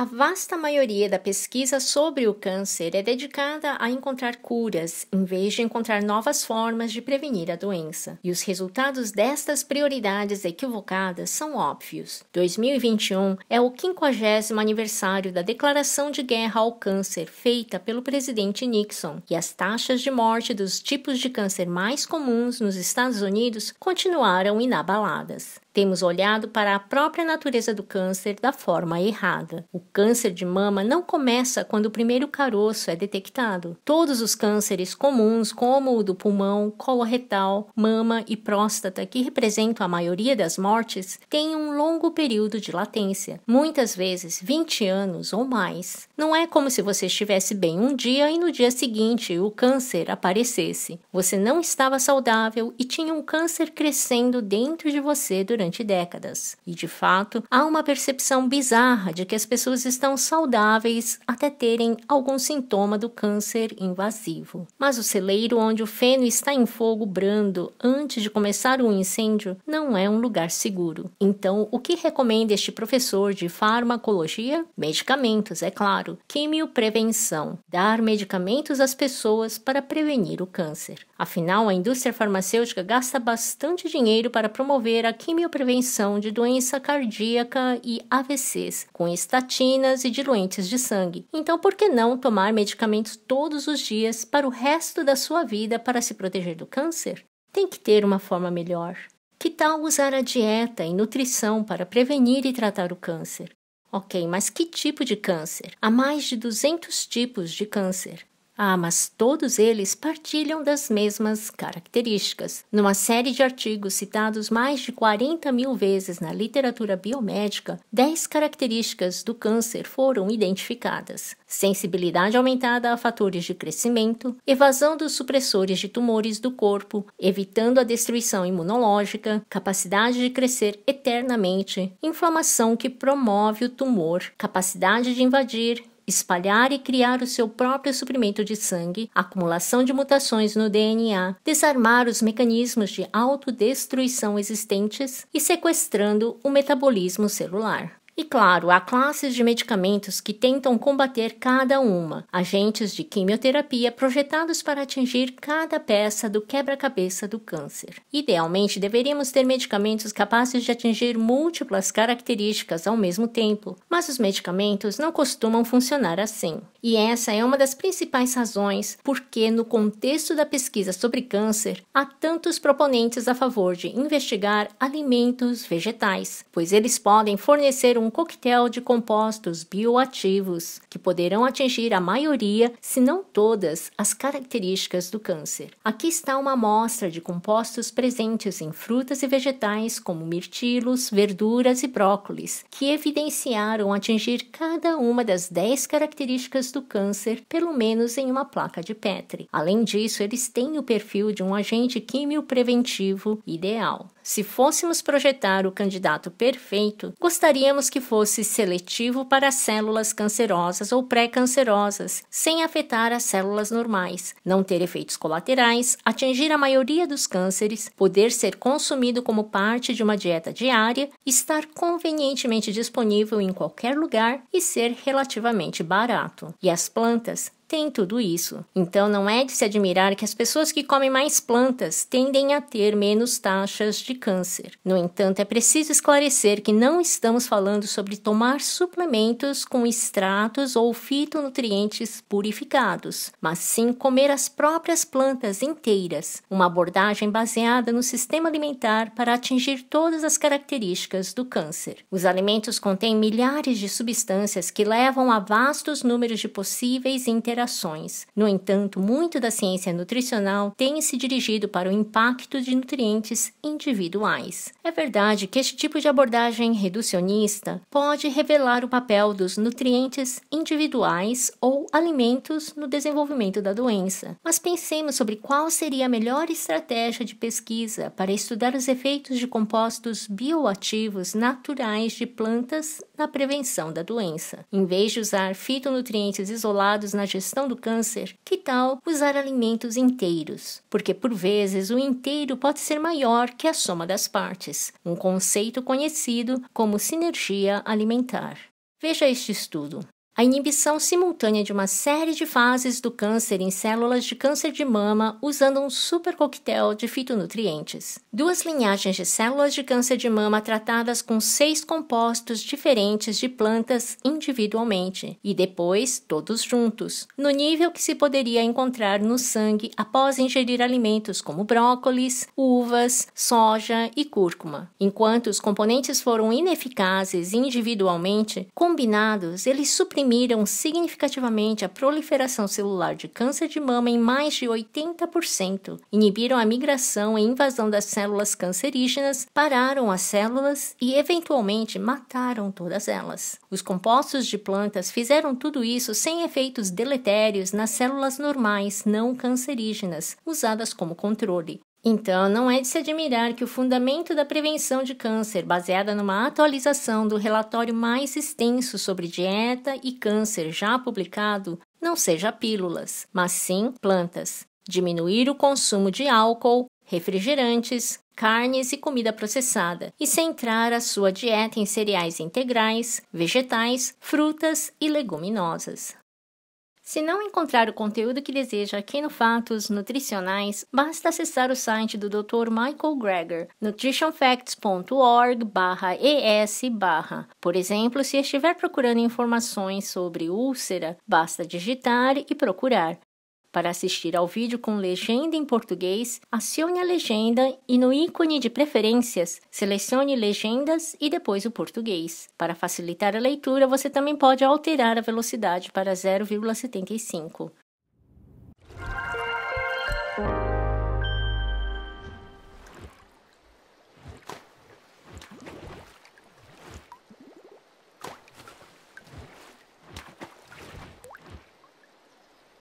A vasta maioria da pesquisa sobre o câncer é dedicada a encontrar curas, em vez de encontrar novas formas de prevenir a doença. E os resultados destas prioridades equivocadas são óbvios. 2021 é o 50 aniversário da declaração de guerra ao câncer feita pelo presidente Nixon, e as taxas de morte dos tipos de câncer mais comuns nos Estados Unidos continuaram inabaladas. Temos olhado para a própria natureza do câncer da forma errada. O câncer de mama não começa quando o primeiro caroço é detectado. Todos os cânceres comuns, como o do pulmão, coloretal, mama e próstata, que representam a maioria das mortes, têm um longo período de latência, muitas vezes 20 anos ou mais. Não é como se você estivesse bem um dia e no dia seguinte o câncer aparecesse. Você não estava saudável e tinha um câncer crescendo dentro de você durante durante décadas. E de fato, há uma percepção bizarra de que as pessoas estão saudáveis até terem algum sintoma do câncer invasivo. Mas o celeiro onde o feno está em fogo brando antes de começar um incêndio não é um lugar seguro. Então, o que recomenda este professor de farmacologia? Medicamentos, é claro. Quimioprevenção. Dar medicamentos às pessoas para prevenir o câncer. Afinal, a indústria farmacêutica gasta bastante dinheiro para promover a quimioprevenção prevenção de doença cardíaca e AVCs, com estatinas e diluentes de sangue. Então, por que não tomar medicamentos todos os dias para o resto da sua vida para se proteger do câncer? Tem que ter uma forma melhor. Que tal usar a dieta e nutrição para prevenir e tratar o câncer? Ok, mas que tipo de câncer? Há mais de 200 tipos de câncer. Ah, mas todos eles partilham das mesmas características. Numa série de artigos citados mais de 40 mil vezes na literatura biomédica, 10 características do câncer foram identificadas: sensibilidade aumentada a fatores de crescimento, evasão dos supressores de tumores do corpo, evitando a destruição imunológica, capacidade de crescer eternamente, inflamação que promove o tumor, capacidade de invadir espalhar e criar o seu próprio suprimento de sangue, acumulação de mutações no DNA, desarmar os mecanismos de autodestruição existentes e sequestrando o metabolismo celular. E claro, há classes de medicamentos que tentam combater cada uma, agentes de quimioterapia projetados para atingir cada peça do quebra-cabeça do câncer. Idealmente, deveríamos ter medicamentos capazes de atingir múltiplas características ao mesmo tempo, mas os medicamentos não costumam funcionar assim. E essa é uma das principais razões porque, no contexto da pesquisa sobre câncer, há tantos proponentes a favor de investigar alimentos vegetais, pois eles podem fornecer um coquetel de compostos bioativos que poderão atingir a maioria, se não todas, as características do câncer. Aqui está uma amostra de compostos presentes em frutas e vegetais como mirtilos, verduras e brócolis, que evidenciaram atingir cada uma das 10 características do câncer, pelo menos em uma placa de Petri. Além disso, eles têm o perfil de um agente químio preventivo ideal. Se fôssemos projetar o candidato perfeito, gostaríamos que fosse seletivo para células cancerosas ou pré-cancerosas, sem afetar as células normais, não ter efeitos colaterais, atingir a maioria dos cânceres, poder ser consumido como parte de uma dieta diária, estar convenientemente disponível em qualquer lugar e ser relativamente barato. E as plantas tem tudo isso. Então não é de se admirar que as pessoas que comem mais plantas tendem a ter menos taxas de câncer. No entanto, é preciso esclarecer que não estamos falando sobre tomar suplementos com extratos ou fitonutrientes purificados, mas sim comer as próprias plantas inteiras, uma abordagem baseada no sistema alimentar para atingir todas as características do câncer. Os alimentos contêm milhares de substâncias que levam a vastos números de possíveis interações alterações. No entanto, muito da ciência nutricional tem se dirigido para o impacto de nutrientes individuais. É verdade que este tipo de abordagem reducionista pode revelar o papel dos nutrientes individuais ou alimentos no desenvolvimento da doença, mas pensemos sobre qual seria a melhor estratégia de pesquisa para estudar os efeitos de compostos bioativos naturais de plantas na prevenção da doença. Em vez de usar fitonutrientes isolados na gestão questão do câncer, que tal usar alimentos inteiros? Porque por vezes o inteiro pode ser maior que a soma das partes, um conceito conhecido como sinergia alimentar. Veja este estudo a inibição simultânea de uma série de fases do câncer em células de câncer de mama usando um super coquetel de fitonutrientes. Duas linhagens de células de câncer de mama tratadas com seis compostos diferentes de plantas individualmente e depois todos juntos, no nível que se poderia encontrar no sangue após ingerir alimentos como brócolis, uvas, soja e cúrcuma. Enquanto os componentes foram ineficazes individualmente, combinados, eles suprimiram inibiram significativamente a proliferação celular de câncer de mama em mais de 80%, inibiram a migração e invasão das células cancerígenas, pararam as células e, eventualmente, mataram todas elas. Os compostos de plantas fizeram tudo isso sem efeitos deletérios nas células normais não cancerígenas, usadas como controle. Então, não é de se admirar que o fundamento da prevenção de câncer, baseada numa atualização do relatório mais extenso sobre dieta e câncer já publicado, não seja pílulas, mas sim plantas. Diminuir o consumo de álcool, refrigerantes, carnes e comida processada, e centrar a sua dieta em cereais integrais, vegetais, frutas e leguminosas. Se não encontrar o conteúdo que deseja aqui no Fatos Nutricionais, basta acessar o site do Dr. Michael Greger, nutritionfacts.org/es. Por exemplo, se estiver procurando informações sobre úlcera, basta digitar e procurar. Para assistir ao vídeo com legenda em português, acione a legenda e no ícone de preferências, selecione legendas e depois o português. Para facilitar a leitura, você também pode alterar a velocidade para 0,75.